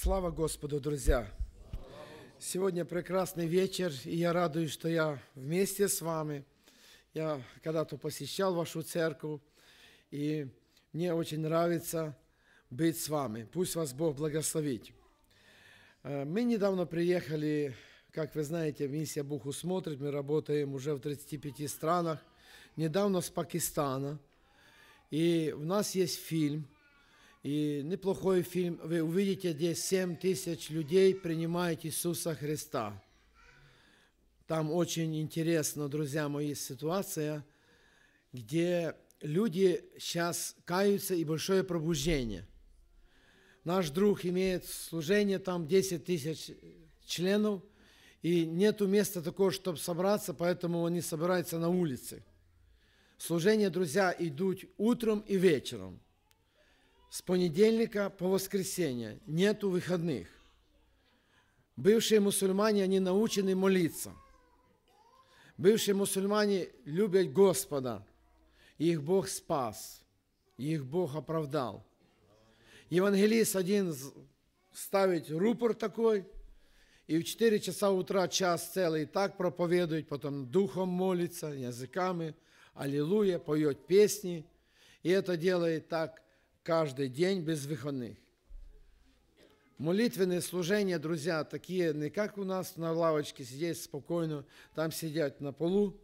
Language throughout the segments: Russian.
Слава Господу, друзья! Сегодня прекрасный вечер, и я радуюсь, что я вместе с вами. Я когда-то посещал вашу церковь, и мне очень нравится быть с вами. Пусть вас Бог благословит. Э, мы недавно приехали, как вы знаете, миссия Богу смотрит, мы работаем уже в 35 странах, недавно с Пакистана, и у нас есть фильм – и неплохой фильм. Вы увидите, где 7 тысяч людей принимают Иисуса Христа. Там очень интересно, друзья мои, ситуация, где люди сейчас каются и большое пробуждение. Наш друг имеет служение, там 10 тысяч членов, и нету места такого, чтобы собраться, поэтому они собираются на улице. Служения, друзья, идут утром и вечером – с понедельника по воскресенье. Нету выходных. Бывшие мусульмане, они научены молиться. Бывшие мусульмане любят Господа. И их Бог спас. И их Бог оправдал. Евангелист один ставит рупор такой, и в 4 часа утра час целый так проповедует, потом духом молится, языками, аллилуйя, поет песни. И это делает так каждый день без выходных. Молитвенные служения, друзья, такие не как у нас на лавочке сидеть спокойно, там сидят на полу.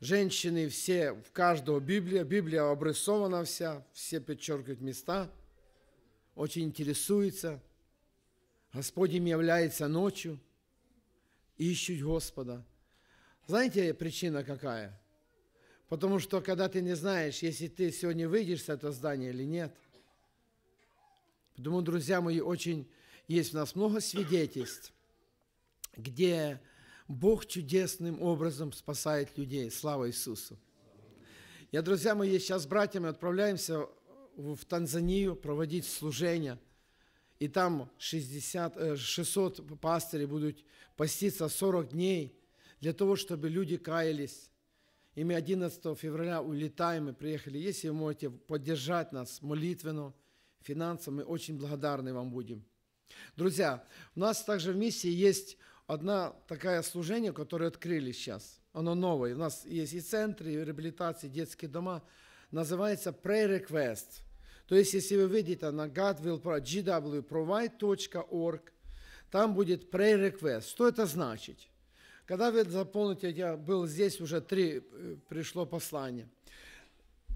Женщины все, в каждого Библия, Библия обрисована вся, все подчеркивают места, очень интересуются. Господь им является ночью, ищут Господа. Знаете, причина какая – Потому что, когда ты не знаешь, если ты сегодня выйдешь с этого здания или нет. Потому, друзья мои, очень есть у нас много свидетельств, где Бог чудесным образом спасает людей. Слава Иисусу! Я, друзья мои, сейчас с братьями отправляемся в Танзанию проводить служение. И там 60, 600 э, пастырей будут поститься 40 дней для того, чтобы люди каялись и мы 11 февраля улетаем и приехали. Если вы можете поддержать нас молитвенно, финансово, мы очень благодарны вам будем. Друзья, у нас также в миссии есть одна такая служение, которое открыли сейчас. Оно новое. У нас есть и центры, и реабилитации, и детские дома. Называется Prayer Request. То есть, если вы видите на godwillprovide.org, там будет Prayer Request. Что это значит? Когда вы заполните, я был здесь уже три, э, пришло послание.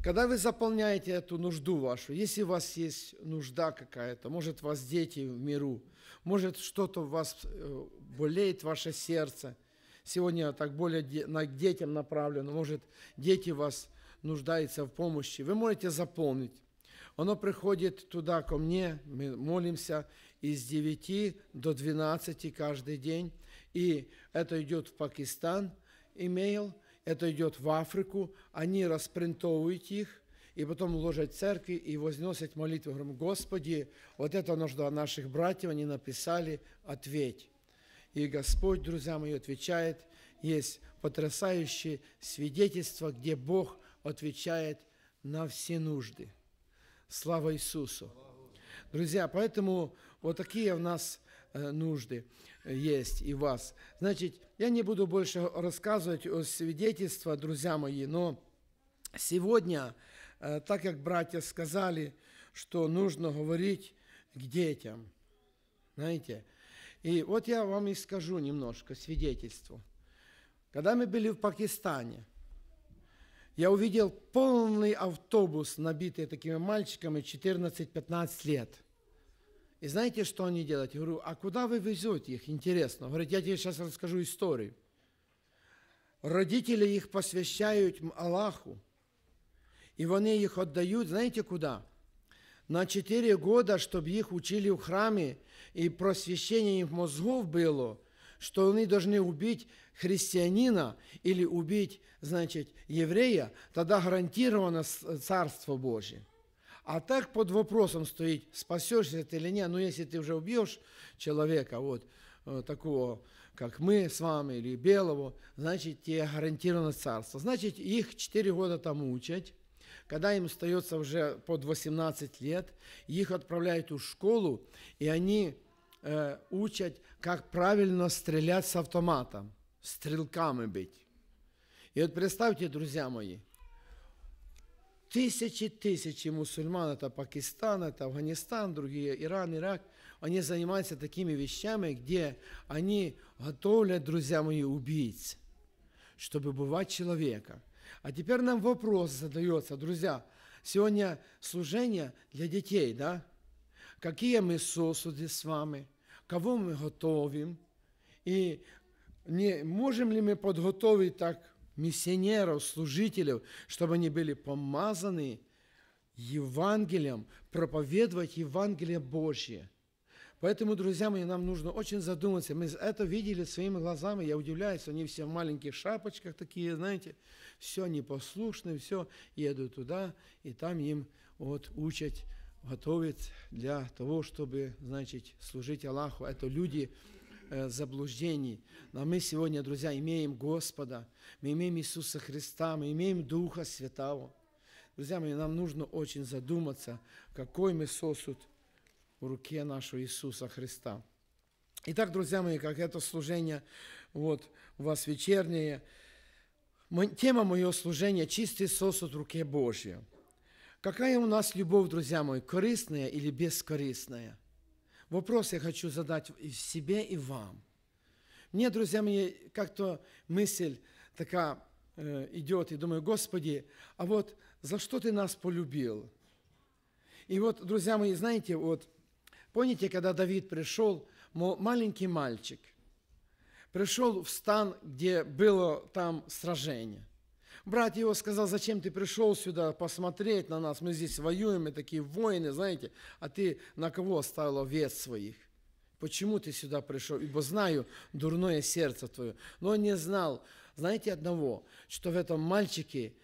Когда вы заполняете эту нужду вашу, если у вас есть нужда какая-то, может, у вас дети в миру, может, что-то у вас э, болеет, ваше сердце, сегодня так более на детям направлено, может, дети вас нуждаются в помощи, вы можете заполнить. Оно приходит туда ко мне, мы молимся из 9 до 12 каждый день, и это идет в Пакистан, имейл, это идет в Африку, они распринтовывают их, и потом ложат церкви и возносят молитву. Говорим, Господи, вот это нужно наших братьев, они написали, ответь. И Господь, друзья мои, отвечает, есть потрясающее свидетельство, где Бог отвечает на все нужды. Слава Иисусу! Друзья, поэтому вот такие у нас Э, нужды э, есть и вас. Значит, я не буду больше рассказывать о свидетельствах, друзья мои, но сегодня, э, так как братья сказали, что нужно говорить к детям, знаете, и вот я вам и скажу немножко свидетельство. Когда мы были в Пакистане, я увидел полный автобус, набитый такими мальчиками 14-15 лет – и знаете, что они делают? Я говорю, а куда вы везете их? Интересно. Говорит, я тебе сейчас расскажу историю. Родители их посвящают Аллаху. И они их отдают, знаете куда? На четыре года, чтобы их учили в храме, и просвещение их мозгов было, что они должны убить христианина или убить, значит, еврея, тогда гарантировано э, Царство Божие. А так под вопросом стоит, спасешься ты или нет. Но ну, если ты уже убьешь человека, вот, э, такого, как мы с вами, или белого, значит, тебе гарантировано царство. Значит, их 4 года там учат. Когда им остается уже под 18 лет, их отправляют в школу, и они э, учат, как правильно стрелять с автоматом, стрелками быть. И вот представьте, друзья мои – Тысячи, тысячи мусульман, это Пакистан, это Афганистан, другие, Иран, Ирак, они занимаются такими вещами, где они готовят, друзья мои, убийц, чтобы бывать человека. А теперь нам вопрос задается, друзья, сегодня служение для детей, да? Какие мы сосуды с вами, кого мы готовим, и не можем ли мы подготовить так миссионеров, служителей, чтобы они были помазаны Евангелием, проповедовать Евангелие Божье. Поэтому, друзья мои, нам нужно очень задуматься. Мы это видели своими глазами. Я удивляюсь, они все в маленьких шапочках такие, знаете, все непослушные, все едут туда, и там им вот учат, готовят для того, чтобы, значит, служить Аллаху. Это люди, Э, заблуждений. Но мы сегодня, друзья, имеем Господа, мы имеем Иисуса Христа, мы имеем Духа Святого. Друзья мои, нам нужно очень задуматься, какой мы сосуд в руке нашего Иисуса Христа. Итак, друзья мои, как это служение вот, у вас вечернее, тема моего служения – чистый сосуд в руке Божьей. Какая у нас любовь, друзья мои, корыстная или бескорыстная – вопрос я хочу задать и себе, и вам. Мне, друзья мои, как-то мысль такая э, идет, и думаю, Господи, а вот за что Ты нас полюбил? И вот, друзья мои, знаете, вот помните, когда Давид пришел, мол, маленький мальчик, пришел в стан, где было там сражение – Брат его сказал, зачем ты пришел сюда посмотреть на нас, мы здесь воюем, мы такие воины, знаете, а ты на кого оставил овец своих? Почему ты сюда пришел? Ибо знаю дурное сердце твое. Но он не знал, знаете одного, что в этом мальчике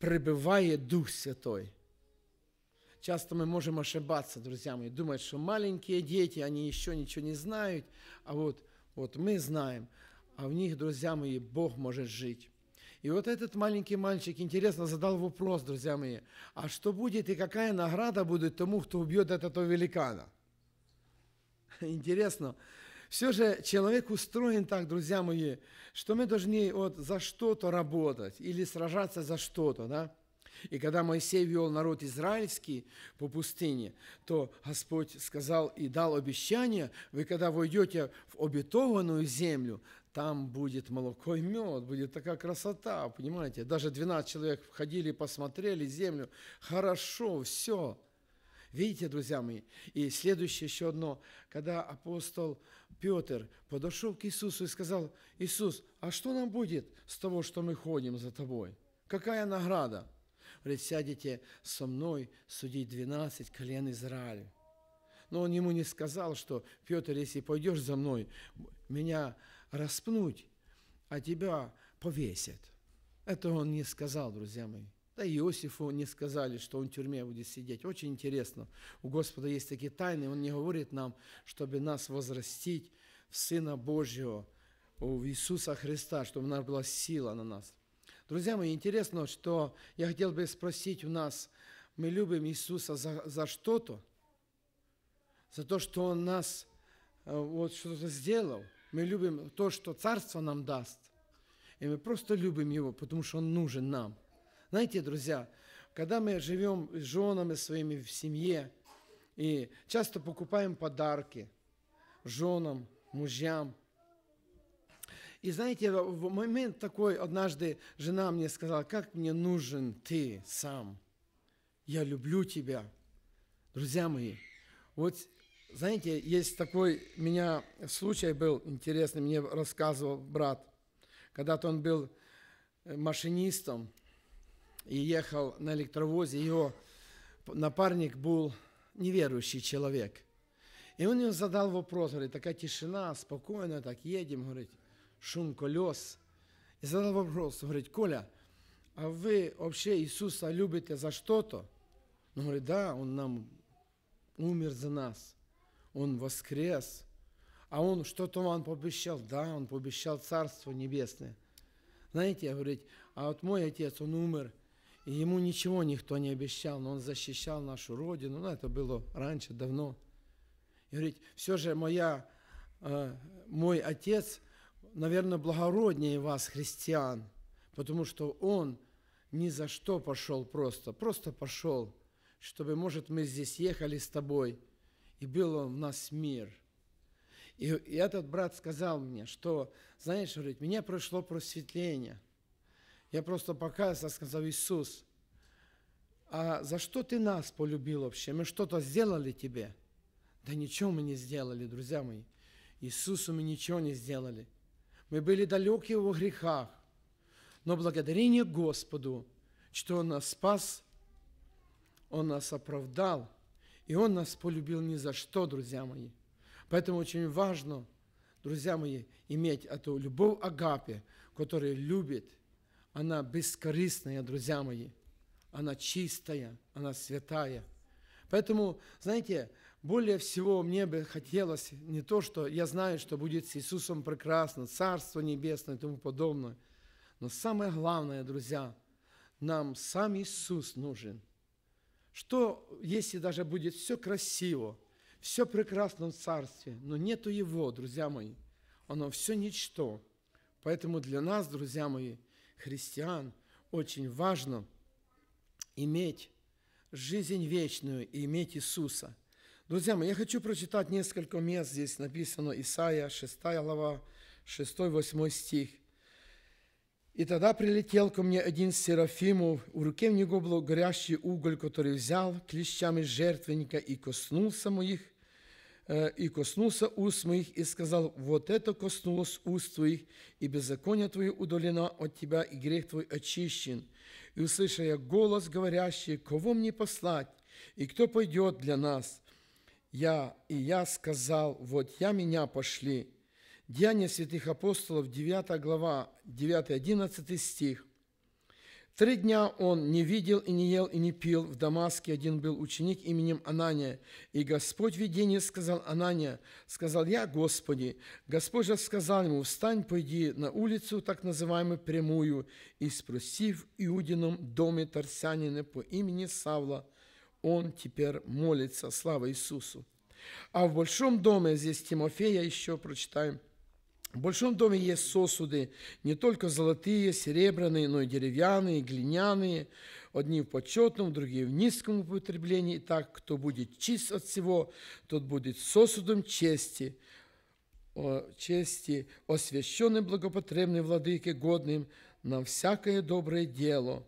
пребывает Дух Святой. Часто мы можем ошибаться, друзья мои, думать, что маленькие дети, они еще ничего не знают, а вот, вот мы знаем, а в них, друзья мои, Бог может жить. И вот этот маленький мальчик, интересно, задал вопрос, друзья мои, а что будет и какая награда будет тому, кто убьет этого великана? Интересно. Все же человек устроен так, друзья мои, что мы должны вот за что-то работать или сражаться за что-то, да? И когда Моисей вел народ израильский по пустыне, то Господь сказал и дал обещание, вы когда войдете в обетованную землю, там будет молоко и мед, будет такая красота, понимаете? Даже 12 человек входили, посмотрели землю, хорошо, все. Видите, друзья мои, и следующее еще одно, когда апостол Петр подошел к Иисусу и сказал, Иисус, а что нам будет с того, что мы ходим за тобой? Какая награда? Говорит, сядете со мной судить 12 колен Израиля. Но он ему не сказал, что, Петр, если пойдешь за мной, меня распнуть, а тебя повесят. Это он не сказал, друзья мои. Да и Иосифу не сказали, что он в тюрьме будет сидеть. Очень интересно. У Господа есть такие тайны. Он не говорит нам, чтобы нас возрастить в Сына Божьего, в Иисуса Христа, чтобы у нас была сила на нас. Друзья мои, интересно, что я хотел бы спросить у нас, мы любим Иисуса за, за что-то? За то, что Он нас э, вот что-то сделал – мы любим то, что Царство нам даст. И мы просто любим Его, потому что Он нужен нам. Знаете, друзья, когда мы живем с женами своими в семье, и часто покупаем подарки женам, мужьям, и знаете, в момент такой, однажды жена мне сказала, как мне нужен ты сам. Я люблю тебя. Друзья мои, вот знаете, есть такой, меня случай был интересный, мне рассказывал брат. Когда-то он был э, машинистом и ехал на электровозе, его напарник был неверующий человек. И он ему задал вопрос, говорит, такая тишина, спокойно, так едем, говорит, шум колес. И задал вопрос, говорит, Коля, а вы вообще Иисуса любите за что-то? Он говорит, да, он нам умер за нас. Он воскрес. А он что-то он пообещал. Да, он пообещал Царство Небесное. Знаете, я говорит, а вот мой отец, он умер, и ему ничего никто не обещал, но он защищал нашу родину. Ну, это было раньше, давно. И говорит, все же моя, э, мой отец, наверное, благороднее вас, христиан, потому что он ни за что пошел просто, просто пошел, чтобы, может, мы здесь ехали с тобой, и был в нас мир. И, и этот брат сказал мне, что, знаешь, говорит, меня пришло просветление. Я просто показался, сказал, Иисус, а за что ты нас полюбил вообще? Мы что-то сделали тебе? Да ничего мы не сделали, друзья мои. Иисусу мы ничего не сделали. Мы были далеки его грехах. Но благодарение Господу, что Он нас спас, Он нас оправдал – и Он нас полюбил ни за что, друзья мои. Поэтому очень важно, друзья мои, иметь эту любовь Агапе, которая любит. Она бескорыстная, друзья мои. Она чистая, она святая. Поэтому, знаете, более всего мне бы хотелось не то, что я знаю, что будет с Иисусом прекрасно, Царство Небесное и тому подобное. Но самое главное, друзья, нам сам Иисус нужен – что, если даже будет все красиво, все прекрасно в Царстве, но нету Его, друзья мои, оно все ничто. Поэтому для нас, друзья мои, христиан, очень важно иметь жизнь вечную и иметь Иисуса. Друзья мои, я хочу прочитать несколько мест, здесь написано Исаия, 6 глава, 6-8 стих – и тогда прилетел ко мне один из серафимов, в руке у него был горящий уголь, который взял клещами жертвенника и коснулся моих, э, и коснулся уст моих, и сказал, вот это коснулось уст твоих, и беззаконие твое удалено от тебя, и грех твой очищен. И услыша я голос говорящий, кого мне послать, и кто пойдет для нас? Я и я сказал, вот я меня пошли. Деяния святых апостолов, 9 глава, 9-11 стих. Три дня он не видел и не ел и не пил. В Дамаске один был ученик именем Анания. И Господь в видении сказал Анания, сказал я Господи. Господь же сказал ему, встань, пойди на улицу, так называемую прямую, и спроси в Иудином доме Тарсянина по имени Савла. Он теперь молится, слава Иисусу. А в большом доме, здесь Тимофея еще прочитаем, в большом доме есть сосуды, не только золотые, серебряные, но и деревянные, глиняные, одни в почетном, другие в низком употреблении. Так, кто будет чист от всего, тот будет сосудом чести, о, чести, освященным благопотребным владыке, годным на всякое доброе дело.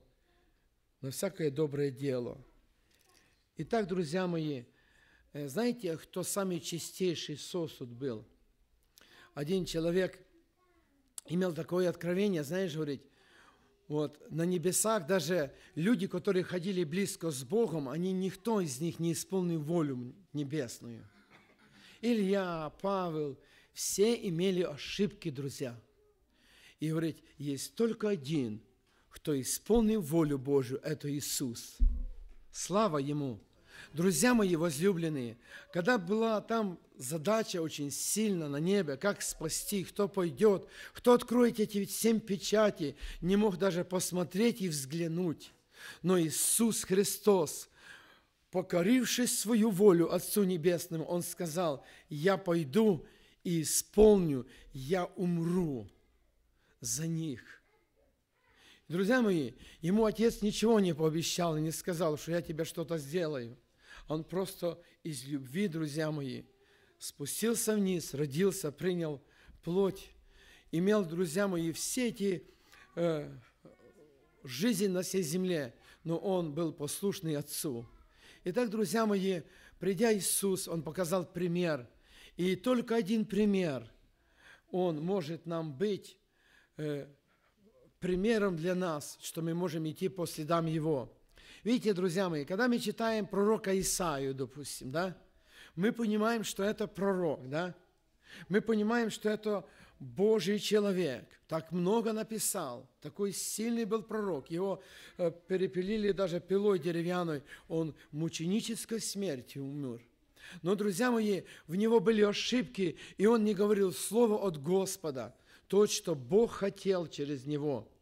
На всякое доброе дело. Итак, друзья мои, э, знаете, кто самый чистейший сосуд был – один человек имел такое откровение, знаешь, говорить, вот, на небесах даже люди, которые ходили близко с Богом, они никто из них не исполнил волю небесную. Илья, Павел, все имели ошибки, друзья. И говорит, есть только один, кто исполнил волю Божию, это Иисус. Слава Ему! Друзья мои возлюбленные, когда была там задача очень сильно на небе, как спасти, кто пойдет, кто откроет эти семь печати, не мог даже посмотреть и взглянуть. Но Иисус Христос, покорившись свою волю Отцу Небесному, Он сказал, «Я пойду и исполню, я умру за них». Друзья мои, ему отец ничего не пообещал и не сказал, что я тебе что-то сделаю – он просто из любви, друзья мои, спустился вниз, родился, принял плоть, имел, друзья мои, все эти э, жизни на всей земле, но он был послушный Отцу. Итак, друзья мои, придя Иисус, Он показал пример. И только один пример Он может нам быть э, примером для нас, что мы можем идти по следам Его. Видите, друзья мои, когда мы читаем пророка Исаию, допустим, да, мы понимаем, что это пророк, да, мы понимаем, что это Божий человек, так много написал, такой сильный был пророк, его э, перепилили даже пилой деревянной, он мученической смертью умер. Но, друзья мои, в него были ошибки, и он не говорил слово от Господа, то, что Бог хотел через него –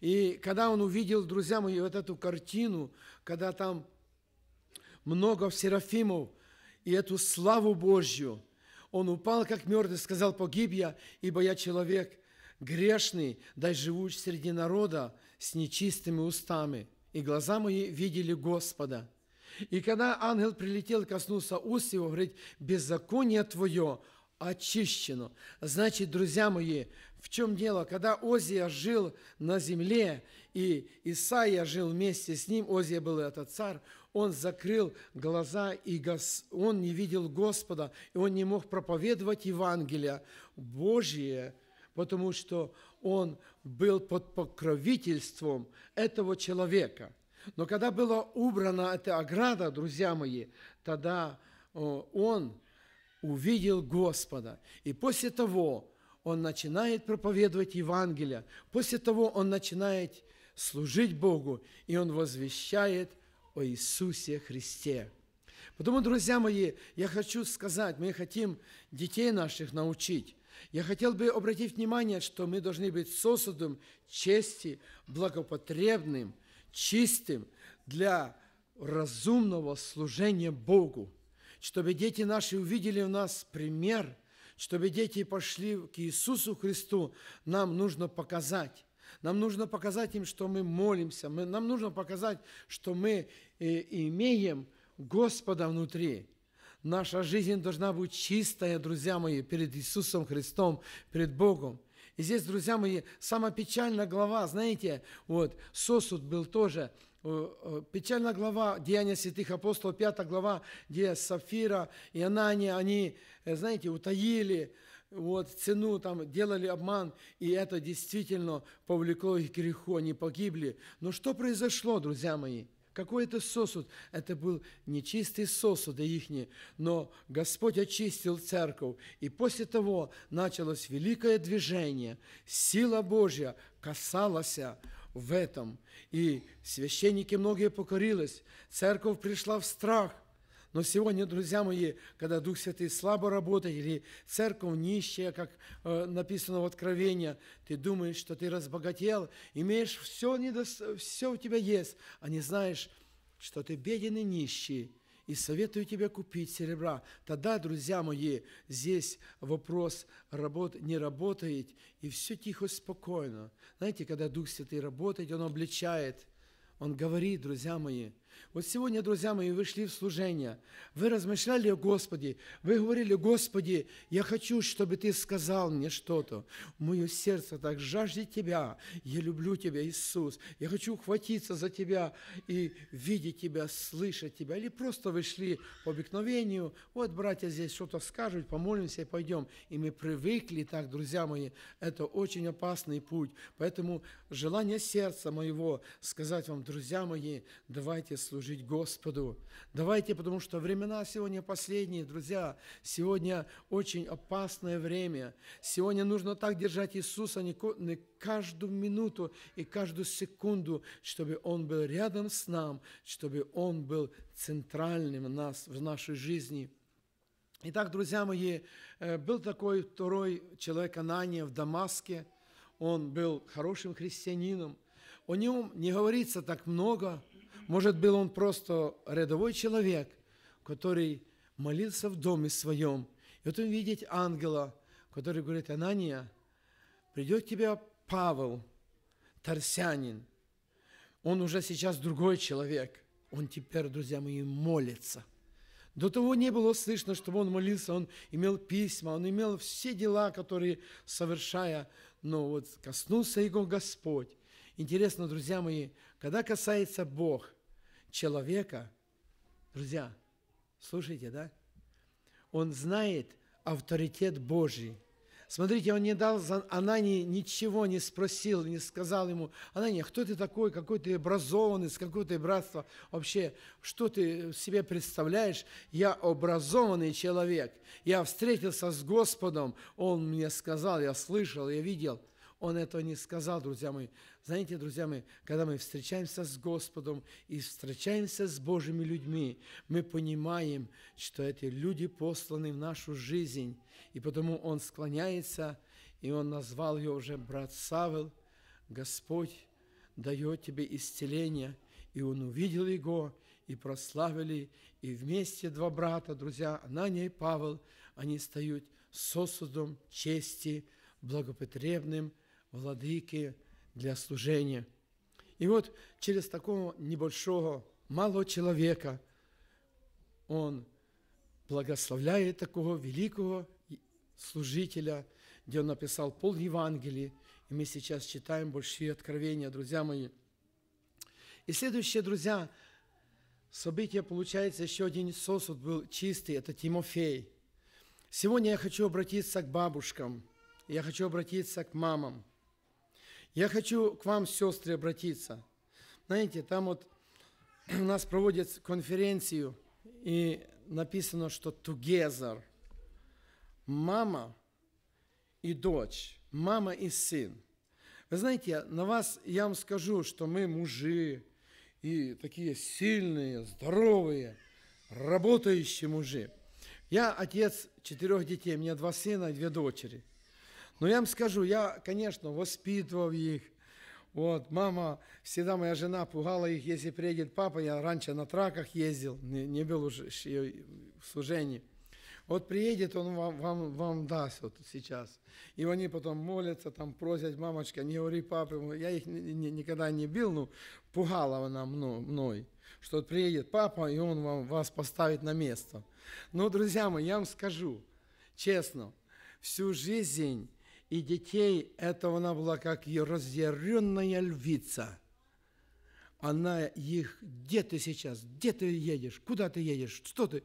и когда он увидел, друзья мои, вот эту картину, когда там много серафимов и эту славу Божью, он упал, как мертвый, сказал, погиб я, ибо я человек грешный, дай живущий среди народа с нечистыми устами. И глаза мои видели Господа – и когда ангел прилетел, коснулся уст его, говорит, беззаконие твое очищено. Значит, друзья мои, в чем дело? Когда Озия жил на земле, и Исаия жил вместе с ним, Озия был этот царь, он закрыл глаза, и он не видел Господа, и он не мог проповедовать Евангелие Божье, потому что он был под покровительством этого человека. Но когда была убрана эта ограда, друзья мои, тогда э, он увидел Господа. И после того он начинает проповедовать Евангелие, после того он начинает служить Богу, и он возвещает о Иисусе Христе. Потому, друзья мои, я хочу сказать, мы хотим детей наших научить. Я хотел бы обратить внимание, что мы должны быть сосудом чести, благопотребным, чистым для разумного служения Богу чтобы дети наши увидели в нас пример, чтобы дети пошли к Иисусу Христу, нам нужно показать. Нам нужно показать им, что мы молимся. Мы, нам нужно показать, что мы э, имеем Господа внутри. Наша жизнь должна быть чистая, друзья мои, перед Иисусом Христом, перед Богом. И здесь, друзья мои, самая печальная глава, знаете, вот сосуд был тоже Э, э, печальная глава Деяния святых апостолов, 5 глава, где Сафира и Анания, они, э, знаете, утаили вот, цену, там, делали обман, и это действительно повлекло их к греху, они погибли. Но что произошло, друзья мои? Какой это сосуд? Это был нечистый сосуд их, но Господь очистил церковь. И после того началось великое движение. Сила Божья касалась в этом. И священники многие покорились, церковь пришла в страх. Но сегодня, друзья мои, когда Дух Святый слабо работает, или церковь нищая, как э, написано в Откровении, ты думаешь, что ты разбогател, имеешь все, недо... все у тебя есть, а не знаешь, что ты беден и нищий – и советую тебе купить серебра. Тогда, друзья мои, здесь вопрос работ не работает, и все тихо, спокойно. Знаете, когда Дух Святый работает, Он обличает, Он говорит, друзья мои – вот сегодня, друзья мои, вышли в служение, вы размышляли о Господе, вы говорили, Господи, я хочу, чтобы Ты сказал мне что-то. Мое сердце так жаждет Тебя, я люблю Тебя, Иисус, я хочу ухватиться за Тебя и видеть Тебя, слышать Тебя. Или просто вышли по обыкновению, вот братья здесь что-то скажут, помолимся и пойдем. И мы привыкли так, друзья мои, это очень опасный путь. Поэтому желание сердца моего сказать вам, друзья мои, давайте служить Господу. Давайте, потому что времена сегодня последние, друзья. Сегодня очень опасное время. Сегодня нужно так держать Иисуса не каждую минуту и каждую секунду, чтобы Он был рядом с нами, чтобы Он был центральным в, нас, в нашей жизни. Итак, друзья мои, э, был такой второй человек Анания в Дамаске. Он был хорошим христианином. О нем не говорится так много – может, быть, он просто рядовой человек, который молился в доме своем. И вот он видит ангела, который говорит, Анания, придет к тебе Павел, Тарсянин. Он уже сейчас другой человек. Он теперь, друзья мои, молится. До того не было слышно, чтобы он молился, он имел письма, он имел все дела, которые совершая, но вот коснулся его Господь. Интересно, друзья мои, когда касается Бог человека, друзья, слушайте, да? Он знает авторитет Божий. Смотрите, он не дал Анане ничего, не спросил, не сказал ему, Анане, а кто ты такой, какой ты образованный, с какого ты братства, вообще, что ты себе представляешь? Я образованный человек, я встретился с Господом, Он мне сказал, я слышал, я видел – он этого не сказал, друзья мои. Знаете, друзья мои, когда мы встречаемся с Господом и встречаемся с Божьими людьми, мы понимаем, что эти люди посланы в нашу жизнь. И потому Он склоняется, и Он назвал ее уже брат Савел. Господь дает тебе исцеление. И он увидел его, и прославили, и вместе два брата, друзья, Анания и Павел, они стают сосудом чести, благопотребным владыки для служения. И вот через такого небольшого, малого человека он благословляет такого великого служителя, где он написал пол Евангелия, и мы сейчас читаем большие откровения, друзья мои. И следующее, друзья, событие, получается, еще один сосуд был чистый, это Тимофей. Сегодня я хочу обратиться к бабушкам, я хочу обратиться к мамам – я хочу к вам, сестры, обратиться. Знаете, там вот у нас проводят конференцию, и написано, что together. Мама и дочь, мама и сын. Вы знаете, на вас я вам скажу, что мы мужи, и такие сильные, здоровые, работающие мужи. Я отец четырех детей, у меня два сына и две дочери – но ну, я вам скажу, я, конечно, воспитывал их. Вот, мама, всегда моя жена пугала их, если приедет папа, я раньше на траках ездил, не, не был уже в служении. Вот приедет, он вам, вам, вам даст вот сейчас. И они потом молятся, там просят, мамочка, не говори папе. Я их ни, ни, никогда не бил, но пугала она мной, что вот приедет папа, и он вам, вас поставит на место. Но, друзья мои, я вам скажу, честно, всю жизнь и детей, это она была как ее разъяренная львица. Она их, где ты сейчас, где ты едешь, куда ты едешь, что ты?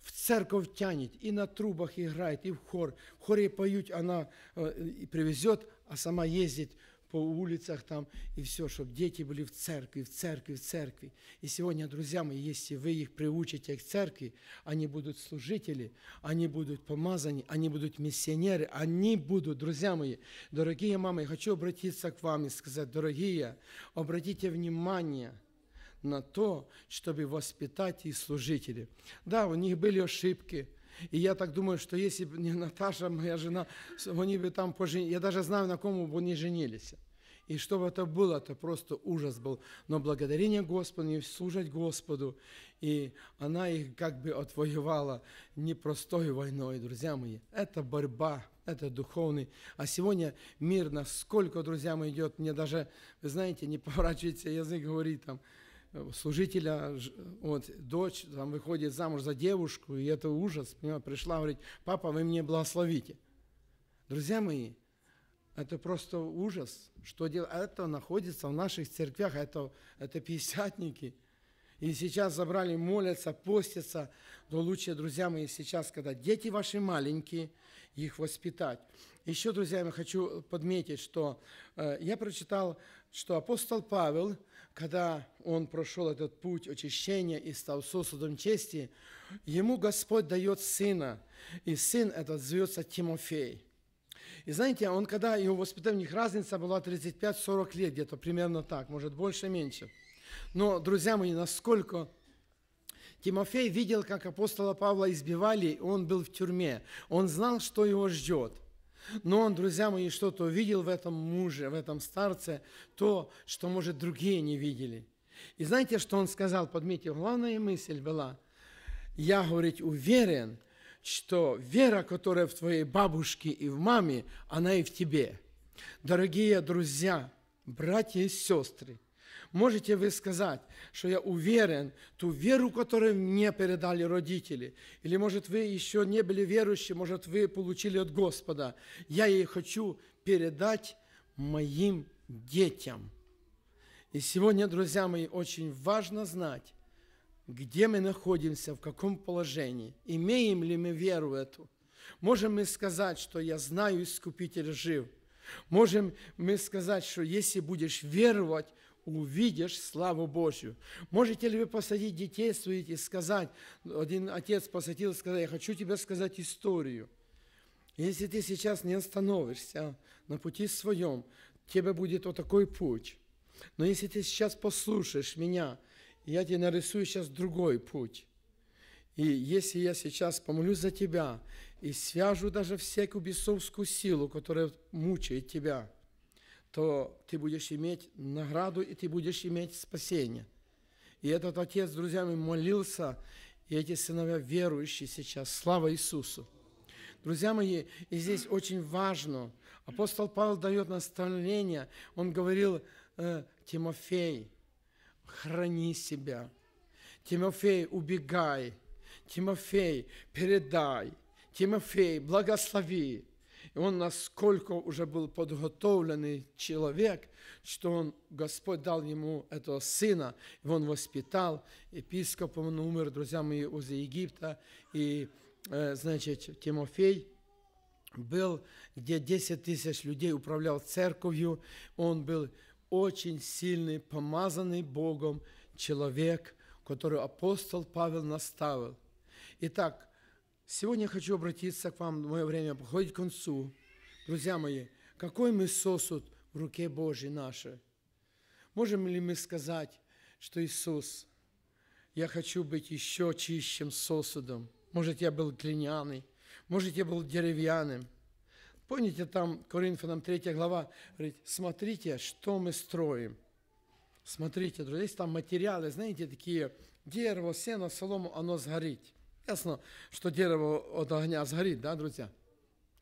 В церковь тянет, и на трубах играет, и в хор. В хоре поют, она э, привезет, а сама ездит – по улицах там и все, чтобы дети были в церкви, в церкви, в церкви. И сегодня, друзья мои, если вы их приучите к церкви, они будут служители, они будут помазаны, они будут миссионеры, они будут, друзья мои, дорогие мамы, я хочу обратиться к вам и сказать, дорогие, обратите внимание – на то, чтобы воспитать и служители. Да, у них были ошибки – и я так думаю, что если бы не Наташа, моя жена, они бы там поженились. Я даже знаю, на кому бы они женились. И что бы это было, это просто ужас был. Но благодарение Господу, и служить Господу. И она их как бы отвоевала непростой войной, друзья мои. Это борьба, это духовный. А сегодня мир, насколько, друзья мои, идет, мне даже, вы знаете, не поворачивается язык, говорит там, Э, служителя, вот, дочь там выходит замуж за девушку, и это ужас, понимаете, пришла, говорит, папа, вы мне благословите. Друзья мои, это просто ужас, что дел, Это находится в наших церквях, это, это пятидесятники. И сейчас забрали, молятся, постятся, но лучше, друзья мои, сейчас, когда дети ваши маленькие, их воспитать. Еще, друзья, я хочу подметить, что э, я прочитал, что апостол Павел – когда он прошел этот путь очищения и стал сосудом чести, ему Господь дает сына, и сын этот зовется Тимофей. И знаете, он когда, его воспитание, у них разница была 35-40 лет, где-то примерно так, может больше, меньше. Но, друзья мои, насколько Тимофей видел, как апостола Павла избивали, он был в тюрьме. Он знал, что его ждет – но он, друзья мои, что-то увидел в этом муже, в этом старце, то, что, может, другие не видели. И знаете, что он сказал? Подметьте, главная мысль была, я, говорит, уверен, что вера, которая в твоей бабушке и в маме, она и в тебе. Дорогие друзья, братья и сестры, можете вы сказать, что я уверен, ту веру, которую мне передали родители, или, может, вы еще не были верующие, может, вы получили от Господа, я ей хочу передать моим детям. И сегодня, друзья мои, очень важно знать, где мы находимся, в каком положении, имеем ли мы веру эту. Можем мы сказать, что я знаю, Искупитель жив. Можем мы сказать, что если будешь веровать, увидишь славу Божью. Можете ли вы посадить детей своих и сказать, один отец посадил и сказал, я хочу тебе сказать историю. Если ты сейчас не остановишься на пути своем, тебе будет вот такой путь. Но если ты сейчас послушаешь меня, я тебе нарисую сейчас другой путь. И если я сейчас помолюсь за тебя и свяжу даже всякую бесовскую силу, которая мучает тебя – то ты будешь иметь награду, и ты будешь иметь спасение. И этот отец, друзья мои, молился, и эти сыновья верующие сейчас. Слава Иисусу! Друзья мои, и здесь очень важно. Апостол Павел дает наставление. Он говорил, э, Тимофей, храни себя. Тимофей, убегай. Тимофей, передай. Тимофей, благослови. И он насколько уже был подготовленный человек, что он, Господь дал ему этого сына, и он воспитал, епископом он умер, друзья мои, из Египта, и, э, значит, Тимофей – был, где 10 тысяч людей управлял церковью, он был очень сильный, помазанный Богом человек, который апостол Павел наставил. Итак, Сегодня я хочу обратиться к вам, мое время подходит к концу. Друзья мои, какой мы сосуд в руке Божьей нашей? Можем ли мы сказать, что Иисус, я хочу быть еще чищим сосудом? Может, я был глиняный, может, я был деревянным. Помните, там Коринфянам 3 глава говорит, смотрите, что мы строим. Смотрите, друзья, есть там материалы, знаете, такие, дерево, сено, солому, оно сгорит – Ясно, что дерево от огня сгорит, да, друзья?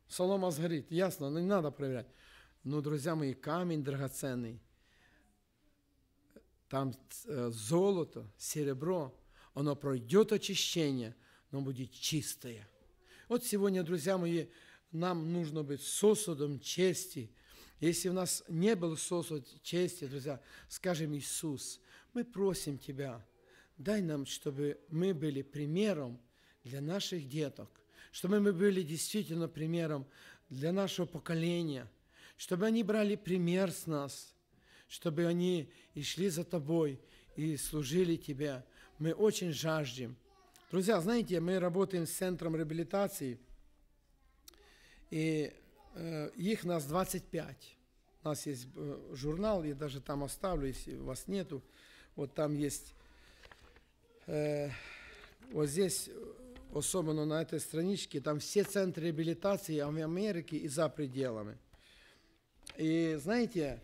Солома сгорит, ясно, но не надо проверять. Но, друзья мои, камень драгоценный, там э, золото, серебро, оно пройдет очищение, но будет чистое. Вот сегодня, друзья мои, нам нужно быть сосудом чести. Если у нас не был сосуд чести, друзья, скажем, Иисус, мы просим Тебя, дай нам, чтобы мы были примером для наших деток, чтобы мы были действительно примером для нашего поколения, чтобы они брали пример с нас, чтобы они и шли за Тобой, и служили Тебе. Мы очень жаждем. Друзья, знаете, мы работаем с центром реабилитации, и э, их нас 25. У нас есть э, журнал, я даже там оставлю, если вас нету. Вот там есть, э, вот здесь э, особенно на этой страничке, там все центры реабилитации в Америке и за пределами. И знаете,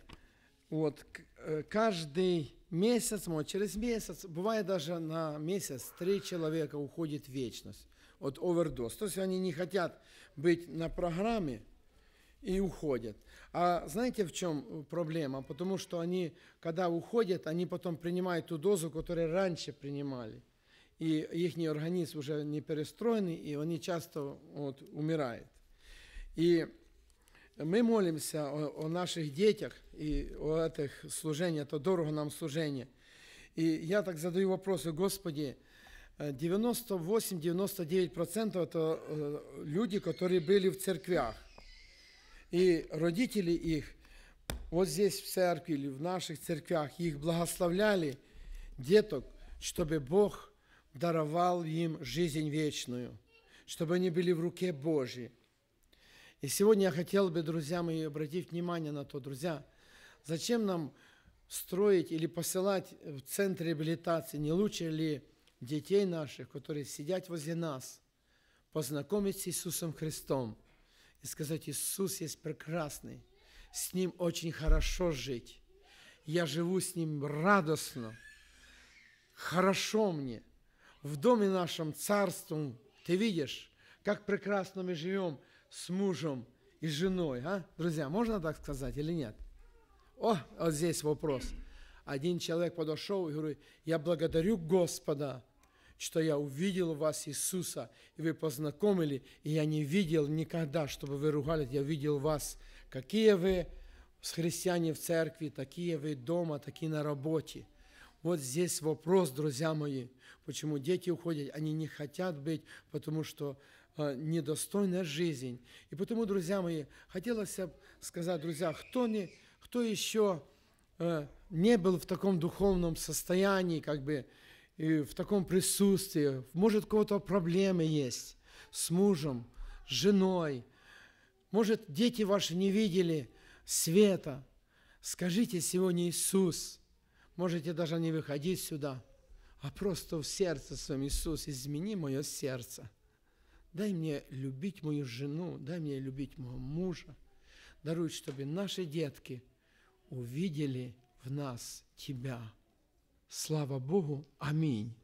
вот э, каждый месяц, может, через месяц, бывает даже на месяц, три человека уходит в вечность от овердоз. То есть они не хотят быть на программе и уходят. А знаете, в чем проблема? Потому что они, когда уходят, они потом принимают ту дозу, которую раньше принимали и их организм уже не перестроенный, и они часто вот, умирают. И мы молимся о, о наших детях и о этих служениях, это дорого нам служение. И я так задаю вопросы, Господи, 98-99% э, это э, люди, которые были в церквях. И родители их вот здесь в церкви или в наших церквях их благословляли, деток, чтобы Бог – даровал им жизнь вечную, чтобы они были в руке Божьей. И сегодня я хотел бы, друзья мои, обратить внимание на то, друзья, зачем нам строить или посылать в центр реабилитации, не лучше ли детей наших, которые сидят возле нас, познакомить с Иисусом Христом и сказать, Иисус есть прекрасный, с Ним очень хорошо жить, я живу с Ним радостно, хорошо мне – в доме нашем царством. Ты видишь, как прекрасно мы живем с мужем и женой, а? Друзья, можно так сказать или нет? О, вот здесь вопрос. Один человек подошел и говорит, я благодарю Господа, что я увидел вас Иисуса, и вы познакомили, и я не видел никогда, чтобы вы ругались, я видел вас, какие вы с христиане в церкви, такие вы дома, такие на работе. Вот здесь вопрос, друзья мои, почему дети уходят. Они не хотят быть, потому что э, недостойна жизнь. И потому, друзья мои, хотелось бы сказать, друзья, кто, не, кто еще э, не был в таком духовном состоянии, как бы, и в таком присутствии, может, у кого-то проблемы есть с мужем, с женой, может, дети ваши не видели света. Скажите сегодня, Иисус – Можете даже не выходить сюда, а просто в сердце своем, Иисус, измени мое сердце. Дай мне любить мою жену, дай мне любить моего мужа. Даруй, чтобы наши детки увидели в нас Тебя. Слава Богу! Аминь!